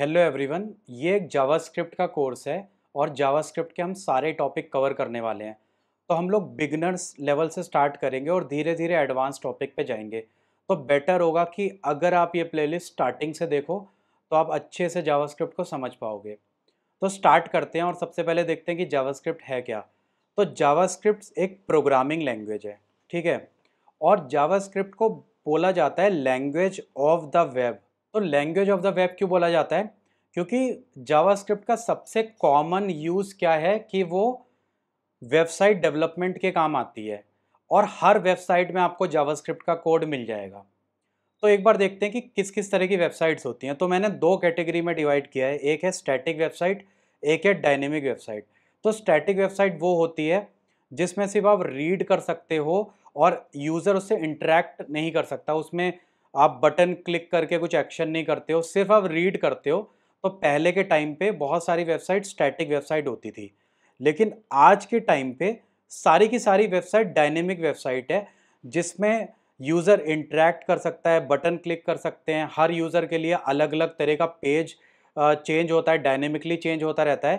hello everyone ये एक JavaScript का कोर्स है और जावास्क्रिप्ट के हम सारे टॉपिक कवर करने वाले हैं तो हम लोग बिगनर्स लेवल से स्टार्ट करेंगे और धीरे धीरे एडवांस टॉपिक पे जाएंगे तो बेटर होगा कि अगर आप ये प्लेलिस्ट स्टार्टिंग से देखो तो आप अच्छे से जावास्क्रिप्ट को समझ पाओगे तो स्टार्ट करते हैं और सबसे पहले देखते हैं कि जावास्क्रिप्ट है क्या तो जावास्क्रिप्ट एक प्रोग्रामिंग लैंग्वेज है ठीक है और जावास्क्रिप्ट को बोला जाता है लैंग्वेज ऑफ द वेब तो लैंग्वेज ऑफ द वेब क्यों बोला जाता है क्योंकि जावास्क्रिप्ट का सबसे कॉमन यूज़ क्या है कि वो वेबसाइट डेवलपमेंट के काम आती है और हर वेबसाइट में आपको जावास्क्रिप्ट का कोड मिल जाएगा तो एक बार देखते हैं कि किस किस तरह की वेबसाइट्स होती हैं तो मैंने दो कैटेगरी में डिवाइड किया है एक है स्टैटिक वेबसाइट एक है डायनेमिक वेबसाइट तो स्टैटिक वेबसाइट वो होती है जिसमें सिर्फ आप रीड कर सकते हो और यूज़र उससे इंटरेक्ट नहीं कर सकता उसमें आप बटन क्लिक करके कुछ एक्शन नहीं करते हो सिर्फ आप रीड करते हो तो पहले के टाइम पे बहुत सारी वेबसाइट स्टैटिक वेबसाइट होती थी लेकिन आज के टाइम पे सारी की सारी वेबसाइट डायनेमिक वेबसाइट है जिसमें यूज़र इंटरेक्ट कर सकता है बटन क्लिक कर सकते हैं हर यूज़र के लिए अलग अलग तरह का पेज चेंज होता है डायनेमिकली चेंज होता रहता है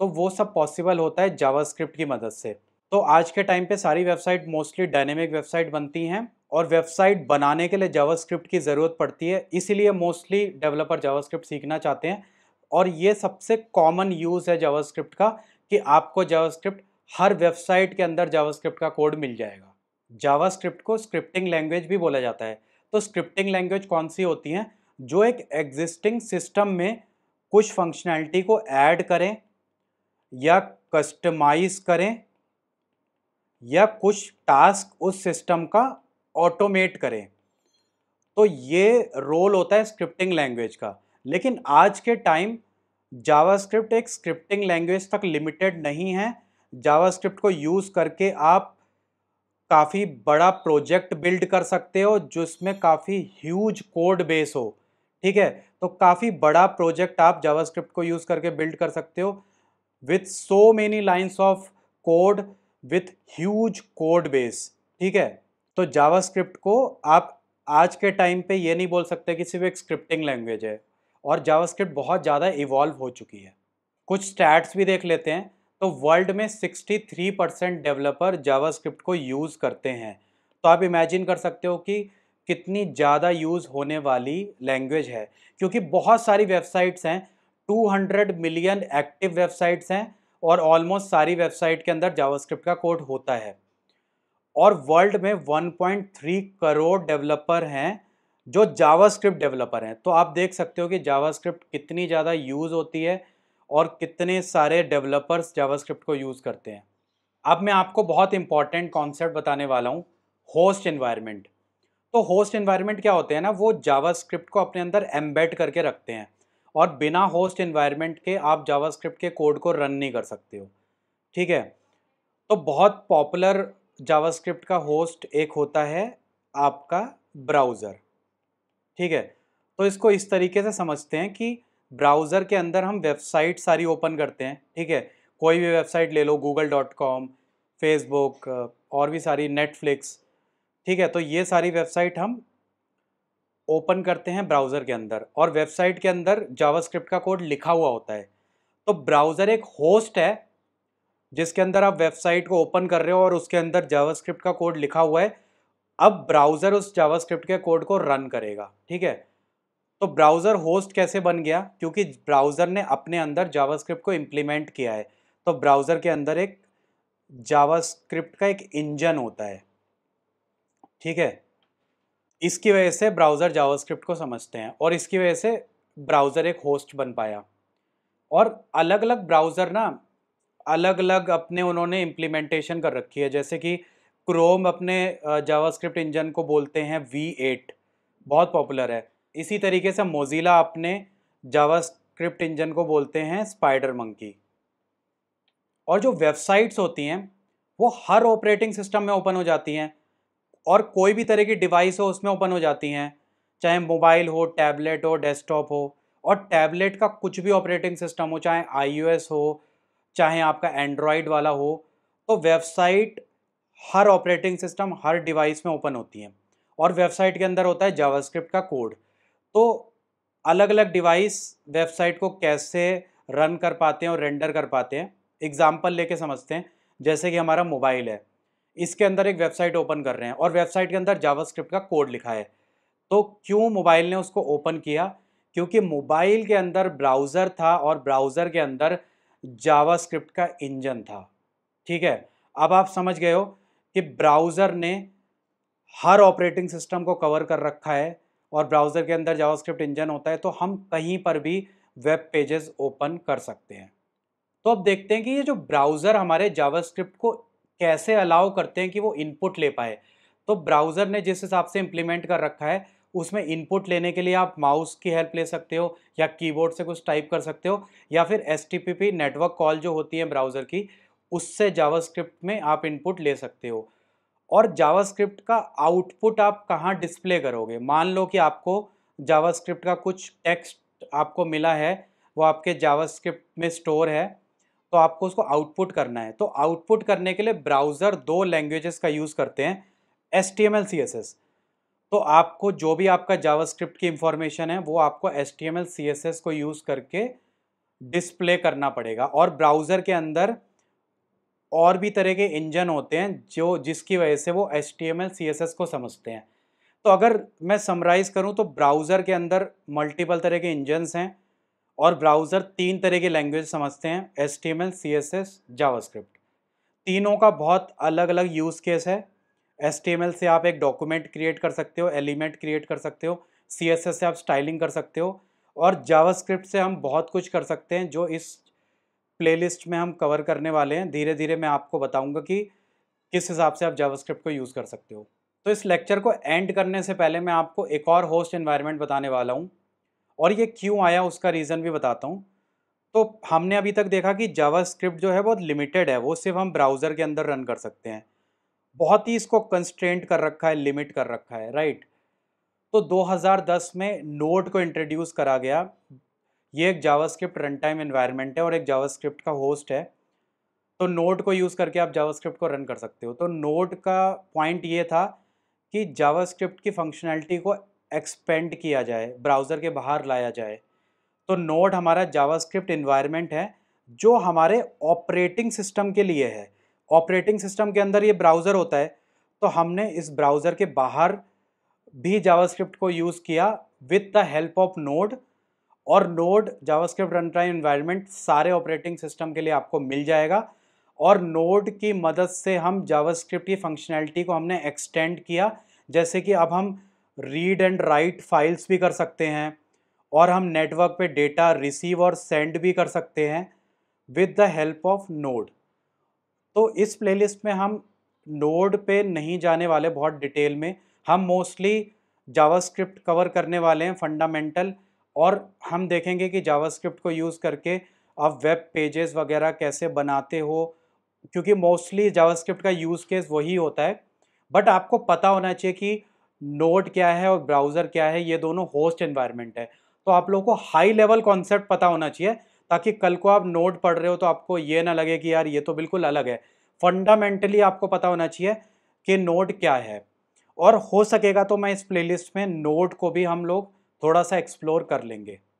तो वो सब पॉसिबल होता है जावास्क्रिप्ट की मदद से तो आज के टाइम पे सारी वेबसाइट मोस्टली डायनेमिक वेबसाइट बनती हैं और वेबसाइट बनाने के लिए जावास्क्रिप्ट की ज़रूरत पड़ती है इसीलिए मोस्टली डेवलपर जावास्क्रिप्ट सीखना चाहते हैं और ये सबसे कॉमन यूज़ है जावास्क्रिप्ट का कि आपको जावास्क्रिप्ट हर वेबसाइट के अंदर जावास्क्रिप्ट का कोड मिल जाएगा जावास्क्रिप्ट को स्क्रिप्टिंग लैंग्वेज भी बोला जाता है तो स्क्रिप्टिंग लैंग्वेज कौन सी होती हैं जो एक एग्जिस्टिंग सिस्टम में कुछ फंक्शनैलिटी को ऐड करें या कस्टमाइज करें या कुछ टास्क उस सिस्टम का ऑटोमेट करें तो ये रोल होता है स्क्रिप्टिंग लैंग्वेज का लेकिन आज के टाइम जावास्क्रिप्ट एक स्क्रिप्टिंग लैंग्वेज तक लिमिटेड नहीं है जावास्क्रिप्ट को यूज़ करके आप काफ़ी बड़ा प्रोजेक्ट बिल्ड कर सकते हो जिसमें काफ़ी ह्यूज कोड बेस हो ठीक है तो काफ़ी बड़ा प्रोजेक्ट आप जावास्क्रिप्ट को यूज़ करके बिल्ड कर सकते हो with so many lines of code with huge code base ठीक है तो जावास्क्रिप्ट को आप आज के टाइम पे ये नहीं बोल सकते कि सिर्फ एक स्क्रिप्टिंग लैंग्वेज है और जावास्क्रिप्ट बहुत ज़्यादा इवॉल्व हो चुकी है कुछ स्टैट्स भी देख लेते हैं तो वर्ल्ड में 63 परसेंट डेवलपर जावास्क्रिप्ट को यूज़ करते हैं तो आप इमेजिन कर सकते हो कि कितनी ज़्यादा यूज़ होने वाली लैंग्वेज है क्योंकि बहुत सारी वेबसाइट्स हैं 200 मिलियन एक्टिव वेबसाइट्स हैं और ऑलमोस्ट सारी वेबसाइट के अंदर जावास्क्रिप्ट का कोड होता है और वर्ल्ड में 1.3 करोड़ डेवलपर हैं जो जावास्क्रिप्ट डेवलपर हैं तो आप देख सकते हो कि जावास्क्रिप्ट कितनी ज़्यादा यूज़ होती है और कितने सारे डेवलपर्स जावास्क्रिप्ट को यूज़ करते हैं अब मैं आपको बहुत इंपॉर्टेंट कॉन्सेप्ट बताने वाला हूँ होस्ट इन्वायरमेंट तो होस्ट इन्वायरमेंट क्या होते हैं ना वो जावास्क्रिप्ट को अपने अंदर एम्बेड करके रखते हैं और बिना होस्ट इन्वायरमेंट के आप जावास्क्रिप्ट के कोड को रन नहीं कर सकते हो ठीक है तो बहुत पॉपुलर जावास्क्रिप्ट का होस्ट एक होता है आपका ब्राउज़र ठीक है तो इसको इस तरीके से समझते हैं कि ब्राउज़र के अंदर हम वेबसाइट सारी ओपन करते हैं ठीक है कोई भी वेबसाइट ले लो गूगल डॉट कॉम फेसबुक और भी सारी नेटफ्लिक्स ठीक है तो ये सारी वेबसाइट हम ओपन करते हैं ब्राउज़र के अंदर और वेबसाइट के अंदर जावास्क्रिप्ट का कोड लिखा हुआ होता है तो ब्राउज़र एक होस्ट है जिसके अंदर आप वेबसाइट को ओपन कर रहे हो और उसके अंदर जावास्क्रिप्ट का कोड लिखा हुआ है अब ब्राउज़र उस जावास्क्रिप्ट के कोड को रन करेगा ठीक है तो ब्राउज़र होस्ट कैसे बन गया क्योंकि ब्राउज़र ने अपने अंदर जावास्क्रिप्ट को इम्प्लीमेंट किया है तो ब्राउज़र के अंदर एक जावास्क्रिप्ट का एक इंजन होता है ठीक है इसकी वजह से ब्राउज़र जावास्क्रिप्ट को समझते हैं और इसकी वजह से ब्राउज़र एक होस्ट बन पाया और अलग अलग ब्राउज़र ना अलग अलग अपने उन्होंने इम्प्लीमेंटेशन कर रखी है जैसे कि क्रोम अपने जावास्क्रिप्ट इंजन को बोलते हैं वी एट बहुत पॉपुलर है इसी तरीके से मोजिला अपने जावास्क्रिप्ट इंजन को बोलते हैं स्पाइडर मंकी और जो वेबसाइट्स होती हैं वो हर ऑपरेटिंग सिस्टम में ओपन हो जाती हैं और कोई भी तरह की डिवाइस हो उसमें ओपन हो जाती हैं चाहे मोबाइल हो टैबलेट हो डेस्कटॉप हो और टैबलेट का कुछ भी ऑपरेटिंग सिस्टम हो चाहे आईओएस हो चाहे आपका एंड्रॉयड वाला हो तो वेबसाइट हर ऑपरेटिंग सिस्टम हर डिवाइस में ओपन होती है और वेबसाइट के अंदर होता है जावास्क्रिप्ट का कोड तो अलग अलग डिवाइस वेबसाइट को कैसे रन कर पाते हैं और रेंडर कर पाते हैं एग्जाम्पल लेके समझते हैं जैसे कि हमारा मोबाइल है इसके अंदर एक वेबसाइट ओपन कर रहे हैं और वेबसाइट के अंदर जावास्क्रिप्ट का कोड लिखा है तो क्यों मोबाइल ने उसको ओपन किया क्योंकि मोबाइल के अंदर ब्राउज़र था और ब्राउज़र के अंदर जावास्क्रिप्ट का इंजन था ठीक है अब आप समझ गए हो कि ब्राउज़र ने हर ऑपरेटिंग सिस्टम को कवर कर रखा है और ब्राउज़र के अंदर जावास्क्रिप्ट इंजन होता है तो हम कहीं पर भी वेब पेजेस ओपन कर सकते हैं तो अब देखते हैं कि ये जो ब्राउज़र हमारे जावास्क्रिप्ट को कैसे अलाउ करते हैं कि वो इनपुट ले पाए तो ब्राउज़र ने जिस हिसाब से इम्प्लीमेंट कर रखा है उसमें इनपुट लेने के लिए आप माउस की हेल्प ले सकते हो या कीबोर्ड से कुछ टाइप कर सकते हो या फिर एस नेटवर्क कॉल जो होती है ब्राउज़र की उससे जावास्क्रिप्ट में आप इनपुट ले सकते हो और जावास्क्रिप्ट का आउटपुट आप कहाँ डिस्प्ले करोगे मान लो कि आपको जावास्क्रिप्ट का कुछ टेक्स्ट आपको मिला है वो आपके जावास्क्रिप्ट में स्टोर है तो आपको उसको आउटपुट करना है तो आउटपुट करने के लिए ब्राउज़र दो लैंग्वेजेस का यूज़ करते हैं S T M L C S S तो आपको जो भी आपका जावास्क्रिप्ट की इंफॉर्मेशन है वो आपको एस टी को यूज़ करके डिस्प्ले करना पड़ेगा और ब्राउज़र के अंदर और भी तरह के इंजन होते हैं जो जिसकी वजह से वो एस टी को समझते हैं तो अगर मैं समराइज़ करूं तो ब्राउज़र के अंदर मल्टीपल तरह के इंजनस हैं और ब्राउज़र तीन तरह के लैंग्वेज समझते हैं S T M L C S S JavaScript तीनों का बहुत अलग अलग यूज़ केस है एस से आप एक डॉक्यूमेंट क्रिएट कर सकते हो एलिमेंट क्रिएट कर सकते हो सी से आप स्टाइलिंग कर सकते हो और जावास्क्रिप्ट से हम बहुत कुछ कर सकते हैं जो इस प्लेलिस्ट में हम कवर करने वाले हैं धीरे धीरे मैं आपको बताऊंगा कि किस हिसाब से आप जावास्क्रिप्ट को यूज़ कर सकते हो तो इस लेक्चर को एंड करने से पहले मैं आपको एक और होस्ट इन्वायरमेंट बताने वाला हूँ और ये क्यों आया उसका रीज़न भी बताता हूँ तो हमने अभी तक देखा कि स्क्रिप्ट जो है बहुत लिमिटेड है वो सिर्फ हम ब्राउज़र के अंदर रन कर सकते हैं बहुत ही इसको कंस्ट्रेंट कर रखा है लिमिट कर रखा है राइट तो 2010 में नोड को इंट्रोड्यूस करा गया ये एक जावास्क्रिप्ट रन टाइम एनवायरनमेंट है और एक जावास्क्रिप्ट का होस्ट है तो नोड को यूज़ करके आप जावास्क्रिप्ट को रन कर सकते हो तो नोड का पॉइंट ये था कि जावास्क्रिप्ट की फंक्शनैलिटी को एक्सपेंड किया जाए ब्राउज़र के बाहर लाया जाए तो नोड हमारा जावास्क्रिप्ट इन्वायरमेंट है जो हमारे ऑपरेटिंग सिस्टम के लिए है ऑपरेटिंग सिस्टम के अंदर ये ब्राउज़र होता है तो हमने इस ब्राउज़र के बाहर भी जावास्क्रिप्ट को यूज़ किया with the help of Node और Node JavaScript run time environment सारे ऑपरेटिंग सिस्टम के लिए आपको मिल जाएगा और नोड की मदद से हम जावास्क्रिप्ट की फंक्शनैलिटी को हमने एक्सटेंड किया जैसे कि अब हम रीड एंड राइट फाइल्स भी कर सकते हैं और हम नेटवर्क पे डेटा रिसीव और सेंड भी कर सकते हैं with the help of Node तो इस प्लेलिस्ट में हम नोड पे नहीं जाने वाले बहुत डिटेल में हम मोस्टली जावास्क्रिप्ट कवर करने वाले हैं फंडामेंटल और हम देखेंगे कि जावास्क्रिप्ट को यूज़ करके आप वेब पेजेस वगैरह कैसे बनाते हो क्योंकि मोस्टली जावास्क्रिप्ट का यूज़ केस वही होता है बट आपको पता होना चाहिए कि नोड क्या है और ब्राउज़र क्या है ये दोनों होस्ट एनवायरनमेंट है तो आप लोगों को हाई लेवल कॉन्सेप्ट पता होना चाहिए ताकि कल को आप नोड पढ़ रहे हो तो आपको ये ना लगे कि यार ये तो बिल्कुल अलग है फंडामेंटली आपको पता होना चाहिए कि नोड क्या है और हो सकेगा तो मैं इस प्लेलिस्ट में नोड को भी हम लोग थोड़ा सा एक्सप्लोर कर लेंगे